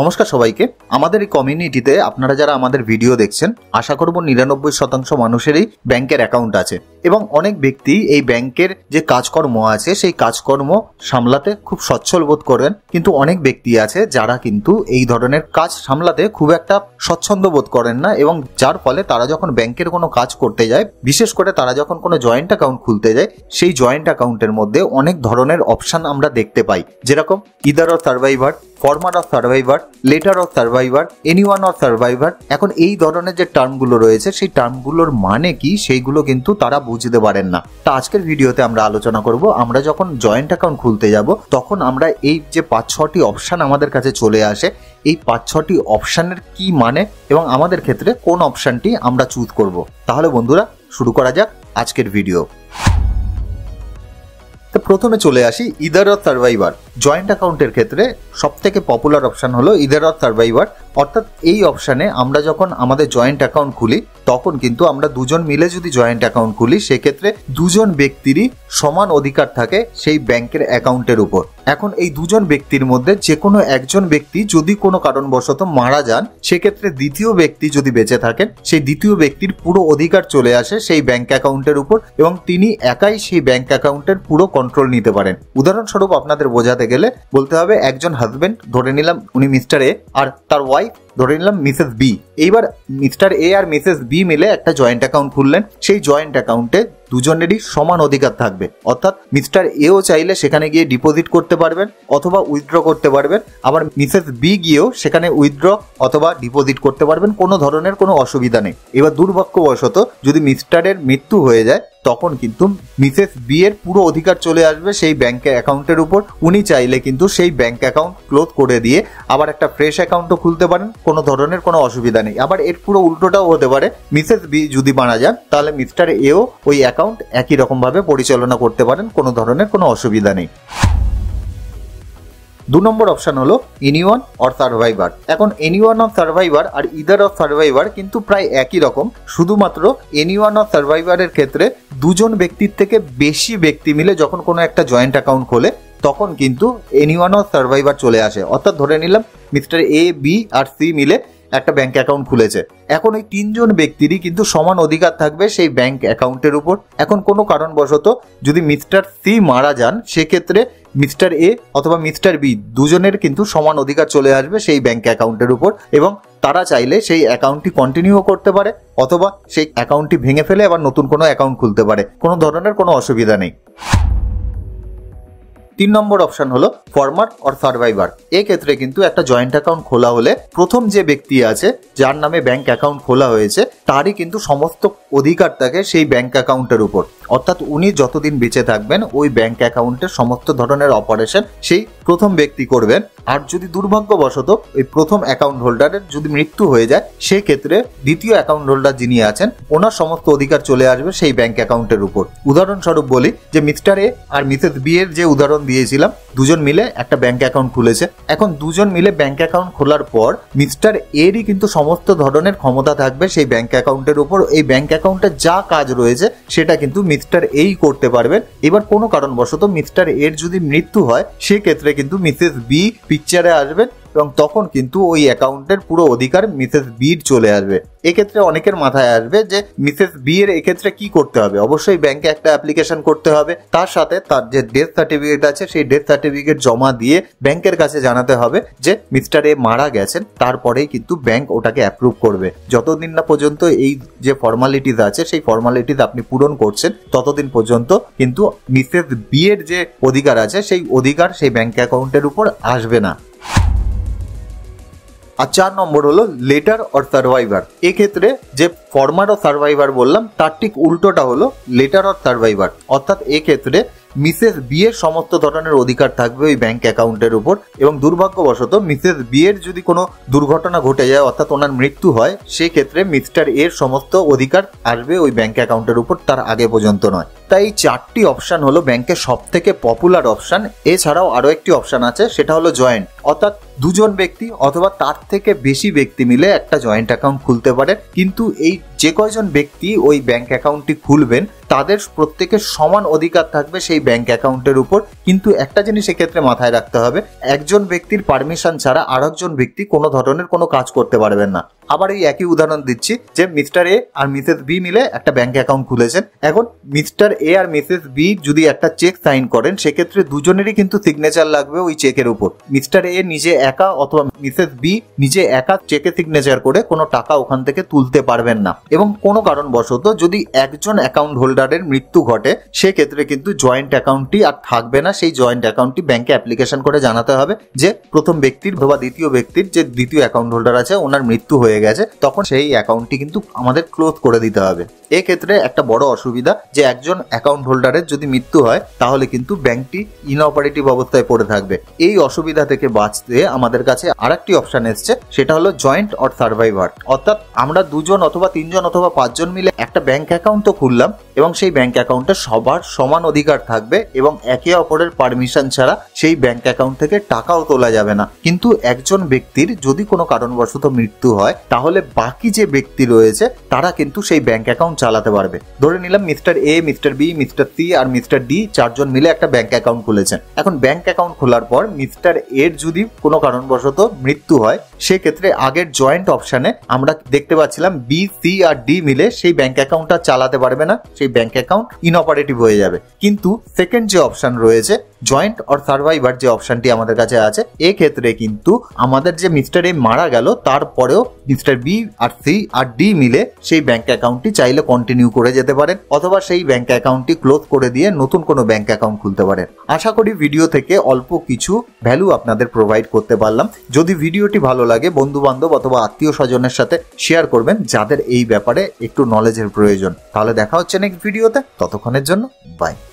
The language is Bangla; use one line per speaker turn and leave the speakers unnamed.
নমস্কার সবাইকে আমাদের এই কমিউনিটিতে আপনারা যারা আমাদের ভিডিও দেখছেন আশা করব নিরানব্বই শতাংশ মানুষেরই ব্যাংকের অ্যাকাউন্ট আছে এবং অনেক ব্যক্তি এই ব্যাংকের যে কাজকর্ম আছে সেই কাজকর্ম সামলাতে খুব সচ্ছল বোধ করেন কিন্তু অনেক ব্যক্তি আছে যারা কিন্তু এই ধরনের কাজ সামলাতে খুব একটা স্বচ্ছন্দ বোধ করেন না এবং যার ফলে তারা যখন ব্যাংকের কোনো কাজ করতে যায় বিশেষ করে তারা যখন কোনো জয়েন্ট অ্যাকাউন্ট খুলতে যায় সেই জয়েন্ট অ্যাকাউন্টের মধ্যে অনেক ধরনের অপশান আমরা দেখতে পাই যেরকম either or survivor former of survivor latter of survivor anyone of survivor এখন এই ধরনের যে টার্মগুলো রয়েছে সেই টার্মগুলোর মানে কি সেইগুলো কিন্তু তারা বুঝতে পারেন না তা আজকের ভিডিওতে আমরা আলোচনা করব আমরা যখন জয়েন্ট অ্যাকাউন্ট খুলতে যাব তখন আমরা এই যে পাঁচ ছটি অপশান আমাদের কাছে চলে আসে এই পাঁচ ছটি অপশানের কি মানে এবং আমাদের ক্ষেত্রে কোন অপশানটি আমরা চুজ করব তাহলে বন্ধুরা শুরু করা যাক আজকের ভিডিও তো প্রথমে চলে আসি ইদার অফ সার্ভাইভার জয়েন্ট অ্যাকাউন্টের ক্ষেত্রে সবথেকে পপুলার অপশান হলো ইদার অর সার্ভাইভার অর্থাৎ এই অপশানে আমরা যখন আমাদের জয়েন্ট অ্যাকাউন্ট খুলি তখন কিন্তু আমরা দুজন মিলে যদি জয়েন্ট অ্যাকাউন্ট খুলি সেক্ষেত্রে দুজন ব্যক্তিরই সমান অধিকার থাকে সেই ব্যাংকের অ্যাকাউন্টের উপর এখন এই দুজন ব্যক্তির মধ্যে যে কোনো একজন ব্যক্তি যদি কোনো কারণবশত মারা যান সেক্ষেত্রে দ্বিতীয় ব্যক্তি যদি বেঁচে থাকেন সেই দ্বিতীয় ব্যক্তির পুরো অধিকার চলে আসে সেই ব্যাংক অ্যাকাউন্টের উপর এবং তিনি একাই সেই ব্যাংক অ্যাকাউন্টের পুরো কন্ট্রোল নিতে পারেন উদাহরণস্বরূপ আপনাদের বোঝাতে বোঝাতে গেলে বলতে হবে একজন হাজবেন্ড ধরে নিলাম উনি মিস্টার এ আর তার ওয়াইফ ধরে নিলাম মিসেস বি এইবার মিস্টার এ আর মিসেস বি মিলে একটা জয়েন্ট অ্যাকাউন্ট খুললেন সেই জয়েন্ট অ্যাকাউন্টে দুজনেরই সমান অধিকার থাকবে অর্থাৎ মিস্টার এও চাইলে সেখানে গিয়ে ডিপোজিট করতে পারবেন অথবা উইথড্র করতে পারবেন আবার মিসেস বি গিয়েও সেখানে উইথড্র অথবা ডিপোজিট করতে পারবেন কোনো ধরনের কোনো অসুবিধা নেই এবার দুর্ভাগ্যবশত যদি মিস্টারের মৃত্যু হয়ে যায় তখন কিন্তু মিসেস বি এর পুরো অধিকার চলে আসবে সেই ব্যাংক অ্যাকাউন্টের উপর উনি চাইলে কিন্তু সেই ব্যাংক অ্যাকাউন্ট ক্লোজ করে দিয়ে আবার একটা ফ্রেশ অ্যাকাউন্টও খুলতে পারেন কোনো ধরনের কোনো অসুবিধা নেই আবার এর পুরো উল্টোটাও হতে পারে মিসেস বি যদি মারা যান তাহলে মিস্টার এও ওই অ্যাকাউন্ট একই রকমভাবে পরিচালনা করতে পারেন কোনো ধরনের কোনো অসুবিধা নেই দু নম্বর অপশান হলো এনিওয়ান অর সার্ভাইভার এখন এনিওয়ান অফ সার্ভাইভার আর ইদার অফ সার্ভাইভার কিন্তু প্রায় একই রকম শুধুমাত্র এনিওয়ান অফ সার্ভাইভারের ক্ষেত্রে দুজন ব্যক্তির থেকে বেশি ব্যক্তি মিলে যখন কোনো একটা জয়েন্ট অ্যাকাউন্ট খোলে তখন কিন্তু এনিওয়ান অফ সার্ভাইভার চলে আসে অর্থাৎ ধরে নিলাম মিস্টার এ বি আর সি মিলে একটা ব্যাংক অ্যাকাউন্ট খুলেছে এখন ওই তিনজন ব্যক্তিরই কিন্তু সমান অধিকার থাকবে সেই ব্যাংক অ্যাকাউন্টের উপর এখন কোনো কারণবশত যদি মিস্টার সি মারা যান সেক্ষেত্রে মিস্টার এ অথবা মিস্টার বি দুজনের কিন্তু সমান অধিকার চলে আসবে সেই ব্যাংক অ্যাকাউন্টের উপর এবং তারা চাইলে সেই অ্যাকাউন্টটি কন্টিনিউ করতে পারে অথবা সেই অ্যাকাউন্টটি ভেঙে ফেলে আবার নতুন কোনো অ্যাকাউন্ট খুলতে পারে কোনো ধরনের কোনো অসুবিধা নেই তিন নম্বর অপশন হলো ফর্মার অর সার্ভাইভার এক্ষেত্রে কিন্তু একটা জয়েন্ট অ্যাকাউন্ট খোলা হলে প্রথম যে ব্যক্তি আছে যার নামে ব্যাংক অ্যাকাউন্ট খোলা হয়েছে তারই কিন্তু সমস্ত অধিকার থাকে সেই ব্যাংক অ্যাকাউন্টের উপর অর্থাৎ উনি যতদিন বেঁচে থাকবেন ওই ব্যাংক অ্যাকাউন্টে সমস্ত ধরনের অপারেশন সেই প্রথম ব্যক্তি করবেন আর যদি দুর্ভাগ্যবশত ওই প্রথম অ্যাকাউন্ট হোল্ডারের যদি মৃত্যু হয়ে যায় সেক্ষেত্রে দ্বিতীয় অ্যাকাউন্ট হোল্ডার যিনি আছেন ওনার সমস্ত অধিকার চলে আসবে সেই ব্যাংক অ্যাকাউন্টের উপর উদাহরণস্বরূপ বলি যে মিস্টার এ আর মিসেস বি এর যে উদাহরণ দিয়েছিলাম দুজন মিলে একটা ব্যাংক অ্যাকাউন্ট খুলেছে এখন দুজন মিলে ব্যাংক অ্যাকাউন্ট খোলার পর মিস্টার এরই কিন্তু সমস্ত ধরনের ক্ষমতা থাকবে সেই ব্যাংক অ্যাকাউন্টের উপর এই ব্যাংক অ্যাকাউন্টে যা কাজ রয়েছে সেটা কিন্তু মিস মিস্টার এই করতে পারবেন এবার কোনো কারণবশত মিস্টার এর যদি মৃত্যু হয় সেক্ষেত্রে কিন্তু মিসেস বি পিকচারে আসবেন এবং তখন কিন্তু ওই অ্যাকাউন্টের পুরো অধিকার মিসেস বির চলে আসবে এক্ষেত্রে অনেকের মাথায় আসবে যে মিসেস বি এর এক্ষেত্রে কি করতে হবে অবশ্যই ব্যাংকে একটা অ্যাপ্লিকেশন করতে হবে তার সাথে তার যে ডেথ সার্টিফিকেট আছে সেই ডেথ সার্টিফিকেট জমা দিয়ে ব্যাংকের কাছে জানাতে হবে যে মিস্টার এ মারা গেছেন তারপরেই কিন্তু ব্যাংক ওটাকে অ্যাপ্রুভ করবে যতদিন না পর্যন্ত এই যে ফর্মালিটিস আছে সেই ফর্মালিটিস আপনি পূরণ করছেন ততদিন পর্যন্ত কিন্তু মিসেস বি এর যে অধিকার আছে সেই অধিকার সেই ব্যাংক অ্যাকাউন্টের উপর আসবে না আর চার নম্বর হলো লেটার অর সার্ভাইভার এক্ষেত্রে যে ফর্মার অর সার্ভাইভার বললাম তার ঠিক উল্টোটা হলো লেটার অর সার্ভাইভার অর্থাৎ এক্ষেত্রে মিসেস বি এর সমস্ত ধরনের অধিকার থাকবে ওই ব্যাংক অ্যাকাউন্টের উপর এবং দুর্ভাগ্যবশত মিসেস বি এর যদি কোনো দুর্ঘটনা ঘটে যায় অর্থাৎ ওনার মৃত্যু হয় সেক্ষেত্রে মিস্টার এর সমস্ত অধিকার আসবে ওই ব্যাংক অ্যাকাউন্টের উপর তার আগে পর্যন্ত নয় তাই চারটি অপশান হলো ব্যাংকের সব থেকে পপুলার অপশান এছাড়াও আরও একটি অপশান আছে সেটা হলো জয়েন্ট অর্থাৎ দুজন ব্যক্তি অথবা তার থেকে বেশি ব্যক্তি মিলে একটা জয়েন্ট অ্যাকাউন্ট খুলতে পারে কিন্তু এই যে কয়জন ব্যক্তি ওই ব্যাংক অ্যাকাউন্টটি খুলবেন তাদের প্রত্যেকের সমান অধিকার থাকবে সেই ব্যাংক অ্যাকাউন্টের উপর কিন্তু একটা জিনিস এক্ষেত্রে মাথায় রাখতে হবে একজন ব্যক্তির পারমিশন ছাড়া আর ব্যক্তি কোনো ধরনের কোনো কাজ করতে পারবেন না আবার এই একই উদাহরণ দিচ্ছি যে মিস্টার এ আর মিসেস বি মিলে একটা ব্যাংক অ্যাকাউন্ট খুলেছেন এখন মিস্টার এ আর মিসেস বি যদি একটা চেক সাইন করেন সেক্ষেত্রে দুজনেরই কিন্তু সিগনেচার লাগবে ওই চেকের উপর মিস্টার এ নিজে একা অথবা মিসেস বি নিজে একা চেকে সিগনেচার করে কোনো টাকা ওখান থেকে তুলতে পারবেন না এবং কোনো কারণবশত যদি একজন অ্যাকাউন্ট হোল্ডারের মৃত্যু ঘটে সেক্ষেত্রে কিন্তু জয়েন্ট অ্যাকাউন্টটি আর থাকবে না সেই জয়েন্ট অ্যাকাউন্টটি ব্যাংকে অ্যাপ্লিকেশন করে জানাতে হবে যে প্রথম ব্যক্তির বা দ্বিতীয় ব্যক্তির যে দ্বিতীয় অ্যাকাউন্ট হোল্ডার আছে ওনার মৃত্যু হয়ে হয়ে গেছে তখন সেই অ্যাকাউন্টটি কিন্তু আমাদের ক্লোজ করে দিতে হবে এক্ষেত্রে একটা বড় অসুবিধা যে একজন অ্যাকাউন্ট হোল্ডারের যদি মৃত্যু হয় তাহলে কিন্তু ব্যাংকটি ইনঅপারেটিভ অবস্থায় পড়ে থাকবে এই অসুবিধা থেকে বাঁচতে আমাদের কাছে আরেকটি অপশান এসছে সেটা হলো জয়েন্ট অর সার্ভাইভার অর্থাৎ আমরা দুজন অথবা তিনজন অথবা পাঁচজন মিলে একটা ব্যাংক অ্যাকাউন্ট তো খুললাম এবং সেই ব্যাংক অ্যাকাউন্টে সবার সমান অধিকার থাকবে এবং একে অপরের পারমিশন ছাড়া সেই ব্যাংক অ্যাকাউন্ট থেকে টাকাও তোলা যাবে না কিন্তু একজন ব্যক্তির যদি কোনো কারণবশত মৃত্যু হয় তাহলে বাকি যে ব্যক্তি রয়েছে তারা কিন্তু সেই ব্যাংক অ্যাকাউন্ট চালাতে পারবে ধরে নিলাম mister A mister B mister C আর মিস্টার ডি চারজন মিলে একটা ব্যাংক অ্যাকাউন্ট খুলেছেন এখন ব্যাংক অ্যাকাউন্ট খোলার পর মিস্টার এর যদি কোনো কারণবশত মৃত্যু হয় সেক্ষেত্রে আগের জয়েন্ট অপশানে আমরা দেখতে পাচ্ছিলাম বি সি আর ডি মিলে সেই ব্যাংক অ্যাকাউন্টটা চালাতে পারবে না সেই ব্যাংক অ্যাকাউন্ট ইনঅপারেটিভ হয়ে যাবে কিন্তু সেকেন্ড যে অপশান রয়েছে জয়েন্ট অর সার্ভাইভার যে অপশানটি আমাদের কাছে আছে এক্ষেত্রে কিন্তু আমাদের যে মিস্টার এ মারা গেল তারপরেও মিস্টার বি আর সি আর ডি মিলে সেই ব্যাংক অ্যাকাউন্টটি চাইলে কন্টিনিউ করে যেতে পারেন অথবা সেই ব্যাংক অ্যাকাউন্টটি ক্লোজ করে দিয়ে নতুন কোনো ব্যাংক অ্যাকাউন্ট খুলতে পারেন আশা করি ভিডিও থেকে অল্প কিছু ভ্যালু আপনাদের প্রোভাইড করতে পারলাম যদি ভিডিওটি ভালো লাগে বন্ধু বান্ধব অথবা আত্মীয় স্বজনের সাথে শেয়ার করবেন যাদের এই ব্যাপারে একটু নলেজের প্রয়োজন তাহলে দেখা হচ্ছে নেক্সট ভিডিওতে ততক্ষণের জন্য বাই